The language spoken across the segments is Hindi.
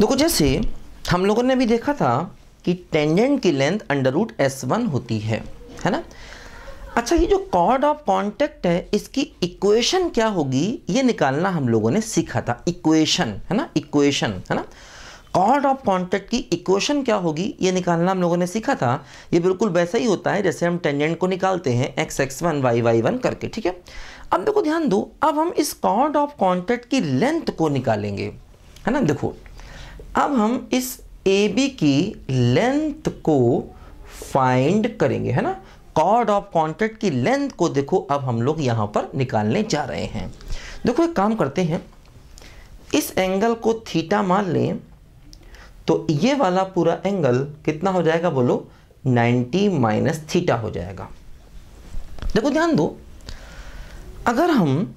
देखो जैसे हम लोगों ने भी देखा था कि टेंजेंट की length under root S one होती है है ना अच्छा ये जो कॉर्ड ऑफ कॉन्टेक्ट है इसकी इक्वेशन क्या होगी ये निकालना हम लोगों ने सीखा था इक्वेशन है ना इक्वेशन है ना कॉर्ड ऑफ कॉन्टेक्ट की इक्वेशन क्या होगी ये निकालना हम लोगों ने सीखा था ये बिल्कुल वैसा ही होता है जैसे हम टेंजेंट को निकालते हैं X X one Y Y one करके ठीक है अब देखो ध्यान दो अब हम इस कॉर्ड ऑफ कॉन्टेक्ट की लेंथ को निकालेंगे है ना देखो अब हम इस ए बी की लेंथ को फाइंड करेंगे है ना कॉर्ड ऑफ कॉन्टेक्ट की लेंथ को देखो अब हम लोग यहां पर निकालने जा रहे हैं देखो एक काम करते हैं इस एंगल को थीटा मान लें तो ये वाला पूरा एंगल कितना हो जाएगा बोलो 90 माइनस थीटा हो जाएगा देखो ध्यान दो अगर हम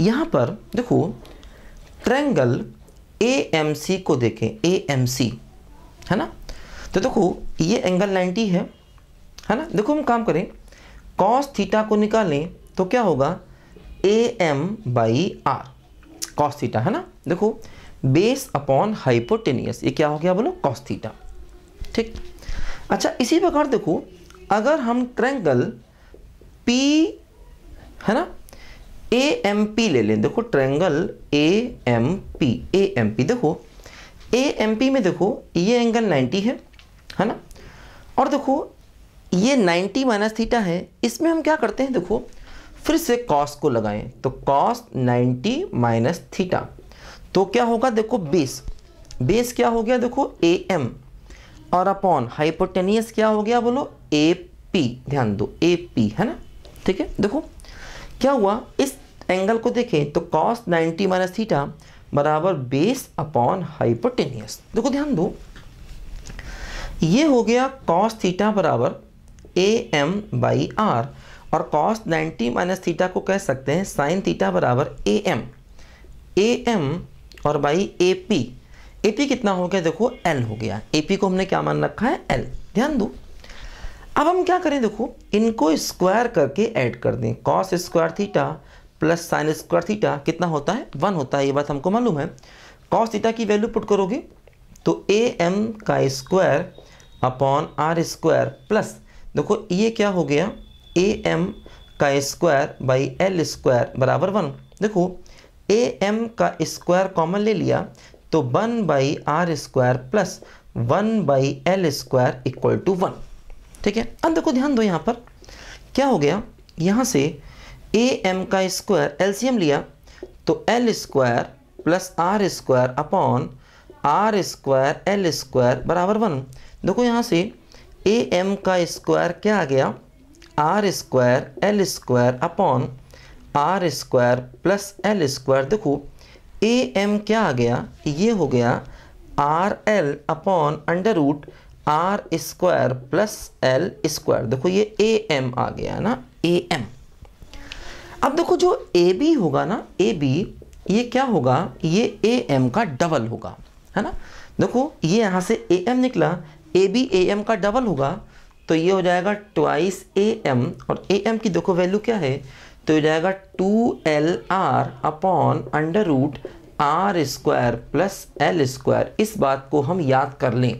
यहाँ पर देखो ट्रेंगल ए को देखें ए है ना तो देखो ये एंगल 90 है है ना देखो हम काम करें कॉस थीटा को निकालें तो क्या होगा A M by R cos theta है ना देखो बेस अपॉन हाइपोटेनियस ये क्या हो गया बोलो कॉस थीटा ठीक अच्छा इसी प्रकार देखो अगर हम ट्रैंगल पी है ना ए एम पी ले लें देखो triangle A M P A M P देखो ए एम पी में देखो ये एंगल 90 है है ना और देखो ये 90 माइनस थीटा है इसमें हम क्या करते हैं देखो फिर से कॉस को लगाएं तो कॉस 90 माइनस थीटा तो क्या होगा देखो बेस बेस क्या हो गया देखो ए एम और अपॉन हाइपोटेनियस क्या हो गया बोलो ए पी ध्यान दो ए पी है ना ठीक है देखो क्या हुआ इस एंगल को देखें तो कॉस 90 माइनस थीटा बराबर बेस अपॉन हाइपोटेनियस देखो ध्यान दो ये हो गया कॉस थीटा बराबर ए एम बाई आर और कॉस 90 माइनस थीटा को कह सकते हैं साइन थीटा बराबर ए एम ए एम और by A P A P कितना हो गया देखो एल हो गया ए पी को हमने क्या मान रखा है एल ध्यान दो अब हम क्या करें देखो इनको स्क्वायर करके ऐड कर दें cos square theta plus sine square theta कितना होता है वन होता है ये बात हमको मालूम है कॉस थीटा की वैल्यू पुट करोगे तो ए एम का square upon R square plus देखो ये क्या हो गया ए एम का स्क्वायर बाई एल स्क्वायर बराबर वन देखो ए एम का स्क्वायर कॉमन ले लिया तो one by R square plus one by L square equal to one ठीक है अब देखो ध्यान दो यहाँ पर क्या हो गया यहाँ से ए एम का स्क्वायर एलसीएम लिया तो L square plus R square upon R square L square बराबर वन देखो यहाँ से ए एम का स्क्वायर क्या आ गया R square L square upon R square plus L square देखो ए एम क्या आ गया ये हो गया R L upon under root R square plus L square देखो ये ए एम आ गया ना ए एम अब देखो जो ए बी होगा ना ए बी ये क्या होगा ये ए एम का डबल होगा है ना देखो ये यहाँ से ए एम निकला ए बी ए एम का डबल होगा तो ये हो जाएगा ट्वाइस ए एम और ए एम की देखो वैल्यू क्या है तो हो जाएगा two L R upon under root R square plus L square इस बात को हम याद कर लें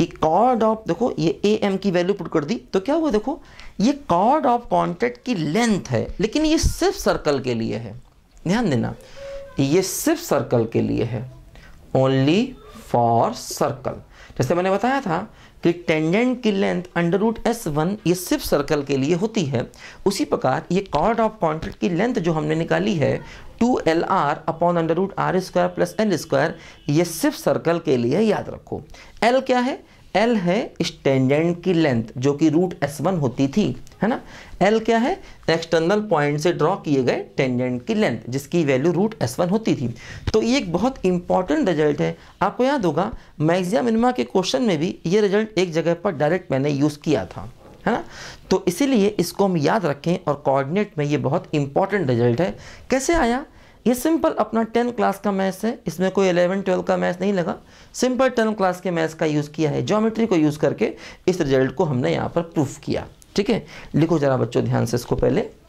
कि कॉर्ड ऑफ देखो ये ए एम की वैल्यू पुट कर दी तो क्या हुआ देखो ये कॉर्ड ऑफ कॉन्टेक्ट की लेंथ है लेकिन ये सिर्फ सर्कल के लिए है ध्यान देना ये सिर्फ सर्कल के लिए है ओनली फॉर सर्कल जैसे मैंने बताया था कि टेंजेंट की length under root S one ये सिर्फ सर्कल के लिए होती है उसी प्रकार ये कॉर्ड ऑफ कॉन्ट्रेक्ट की लेंथ जो हमने निकाली है two L R upon under root R square plus L square ये सिर्फ सर्कल के लिए याद रखो एल क्या है एल है इस टेंजेंट की लेंथ जो कि रूट एस वन होती थी है ना एल क्या है एक्सटर्नल पॉइंट से ड्रॉ किए गए टेंजेंट की लेंथ जिसकी वैल्यू रूट एस वन होती थी तो ये एक बहुत इंपॉर्टेंट रिजल्ट है आपको याद होगा मैग्जिया मिनिमा के क्वेश्चन में भी ये रिजल्ट एक जगह पर डायरेक्ट मैंने यूज़ किया था है ना तो इसीलिए इसको हम याद रखें और कोऑर्डिनेट में ये बहुत इंपॉर्टेंट रिजल्ट है कैसे आया ये सिंपल अपना टेन क्लास का मैथ्स है इसमें कोई एलेवन ट्वेल्व का मैथ्स नहीं लगा सिंपल टेन क्लास के मैथ्स का यूज़ किया है ज्योमेट्री को यूज़ करके इस रिजल्ट को हमने यहाँ पर प्रूफ किया ठीक है लिखो जरा बच्चों ध्यान से इसको पहले